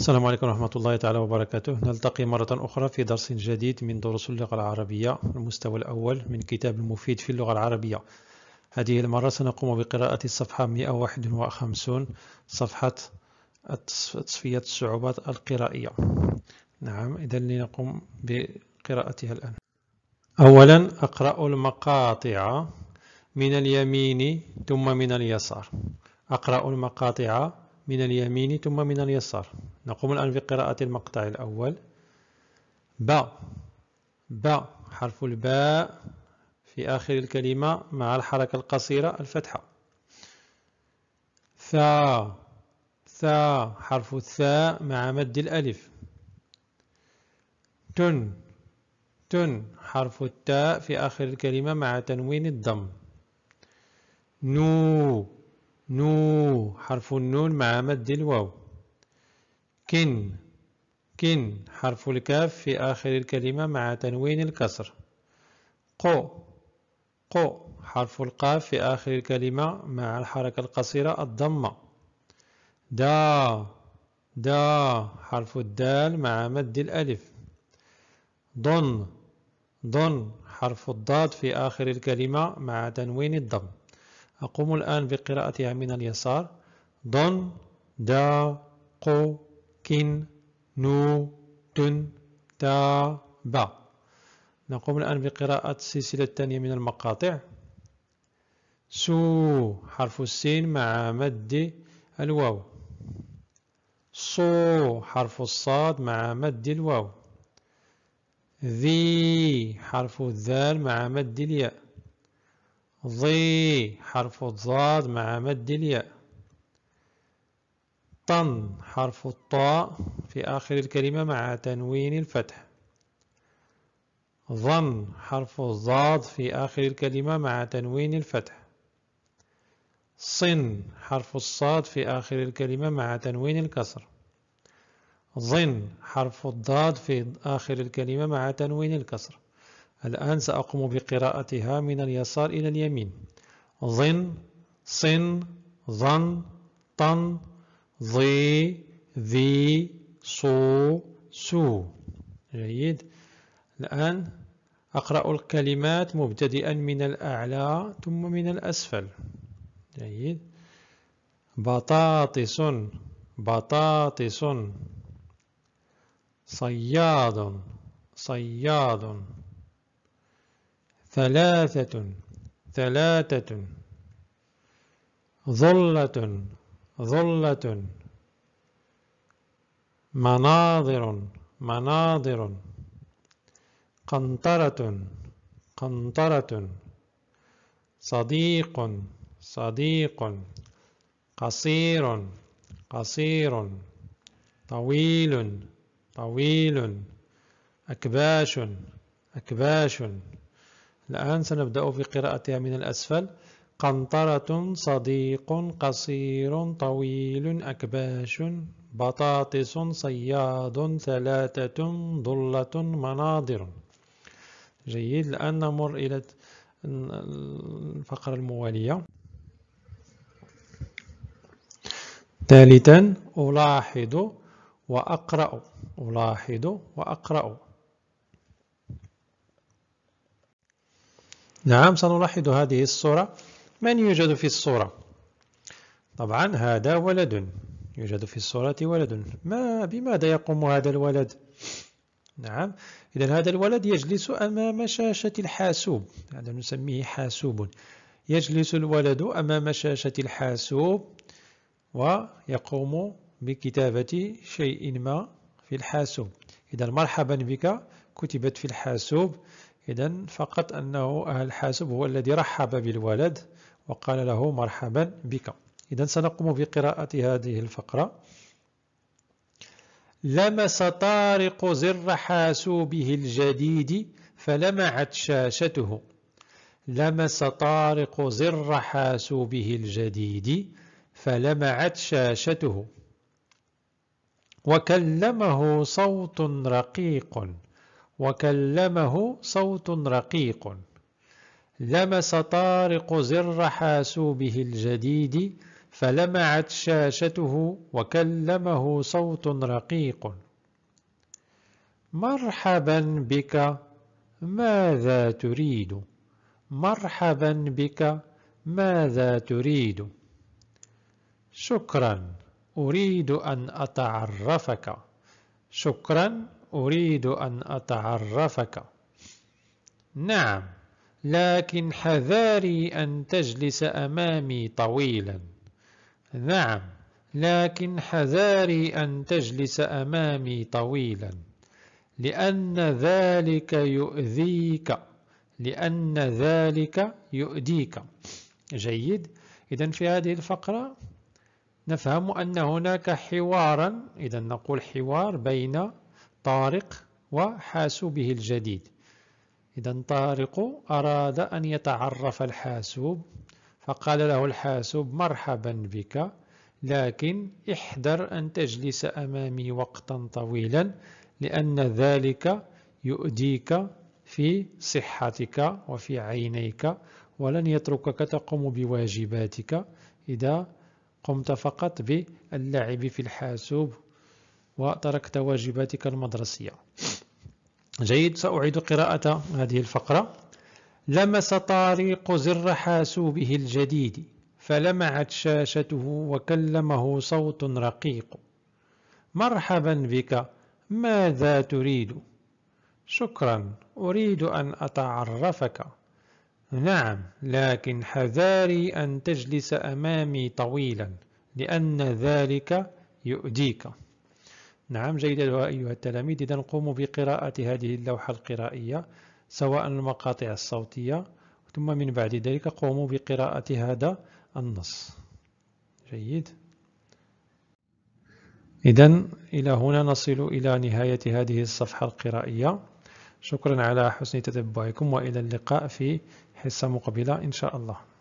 السلام عليكم ورحمة الله تعالى وبركاته نلتقي مرة أخرى في درس جديد من دروس اللغة العربية المستوى الأول من كتاب المفيد في اللغة العربية هذه المرة سنقوم بقراءة الصفحة 151 صفحة تصفية الصعوبات القرائية نعم إذا لنقوم بقراءتها الآن أولا أقرأ المقاطع من اليمين ثم من اليسار أقرأ المقاطع من اليمين ثم من اليسار نقوم الآن بقراءة المقطع الأول با با حرف الباء في آخر الكلمة مع الحركة القصيرة الفتحة ثا ثا حرف الثاء مع مد الألف تن تن حرف التاء في آخر الكلمة مع تنوين الضم نو نو حرف النون مع مد الواو كن كن حرف الكاف في آخر الكلمة مع تنوين الكسر قو قو حرف القاف في آخر الكلمة مع الحركة القصيرة الضمة دا دا حرف الدال مع مد الألف ضن ضن حرف الضاد في آخر الكلمة مع تنوين الضم أقوم الآن بقراءتها من اليسار دون دا قو كين نو تن تا با نقوم الآن بقراءة السلسلة الثانية من المقاطع سو حرف السين مع مد الواو صو حرف الصاد مع مد الواو ذي حرف الذال مع مد الياء ضي حرف الضاد مع مد الياء طن حرف الطاء في آخر الكلمة مع تنوين الفتح ظن حرف الضاد في آخر الكلمة مع تنوين الفتح صن حرف الصاد في آخر الكلمة مع تنوين الكسر ظن حرف الضاد في آخر الكلمة مع تنوين الكسر الآن سأقوم بقراءتها من اليسار إلى اليمين ظن صن ظن طن ظي ذي صو سو جيد الآن أقرأ الكلمات مبتدئا من الأعلى ثم من الأسفل جيد بطاطس بطاطس صياد صياد ثلاثة ثلاثة ظلة ظلة مناظر مناظر قنطرة قنطرة صديق صديق قصير قصير طويل طويل أكباش أكباش الآن سنبدأ في قراءتها من الأسفل قنطرة صديق قصير طويل أكباش بطاطس صياد ثلاثة ضلة مناظر جيد الآن نمر إلى الفقرة الموالية ثالثا ألاحظ وأقرأ ألاحظ وأقرأ نعم سنلاحظ هذه الصورة من يوجد في الصورة طبعا هذا ولد يوجد في الصورة ولد ما بماذا يقوم هذا الولد نعم إذا هذا الولد يجلس أمام شاشة الحاسوب هذا نسميه حاسوب يجلس الولد أمام شاشة الحاسوب ويقوم بكتابة شيء ما في الحاسوب إذا مرحبا بك كتبت في الحاسوب إذا فقط أنه الحاسب هو الذي رحب بالولد وقال له مرحبا بك إذا سنقوم بقراءة هذه الفقرة لمس طارق زر حاسوبه الجديد فلمعت شاشته لمس طارق زر حاسوبه الجديد فلمعت شاشته وكلمه صوت رقيق وكلمه صوت رقيق لمس طارق زر حاسوبه الجديد فلمعت شاشته وكلمه صوت رقيق مرحبا بك ماذا تريد مرحبا بك ماذا تريد شكرا أريد أن أتعرفك شكرا أريد أن أتعرفك نعم لكن حذاري أن تجلس أمامي طويلا نعم لكن حذاري أن تجلس أمامي طويلا لأن ذلك يؤذيك لأن ذلك يؤذيك جيد إذا في هذه الفقرة نفهم أن هناك حوارا إذا نقول حوار بين طارق وحاسوبه الجديد إذا طارق أراد أن يتعرف الحاسوب فقال له الحاسوب مرحبا بك لكن احذر أن تجلس أمامي وقتا طويلا لأن ذلك يؤديك في صحتك وفي عينيك ولن يتركك تقوم بواجباتك إذا قمت فقط باللعب في الحاسوب وتركت واجباتك المدرسية جيد سأعيد قراءة هذه الفقرة لمس طارق زر حاسوبه الجديد فلمعت شاشته وكلمه صوت رقيق مرحبا بك ماذا تريد شكرا أريد أن أتعرفك نعم لكن حذاري أن تجلس أمامي طويلا لأن ذلك يؤذيك نعم جيدا أيها التلاميذ إذا قوموا بقراءة هذه اللوحة القرائية سواء المقاطع الصوتية ثم من بعد ذلك قوموا بقراءة هذا النص جيد إذا إلى هنا نصل إلى نهاية هذه الصفحة القرائية شكرا على حسن تتبعكم وإلى اللقاء في حصة مقبلة إن شاء الله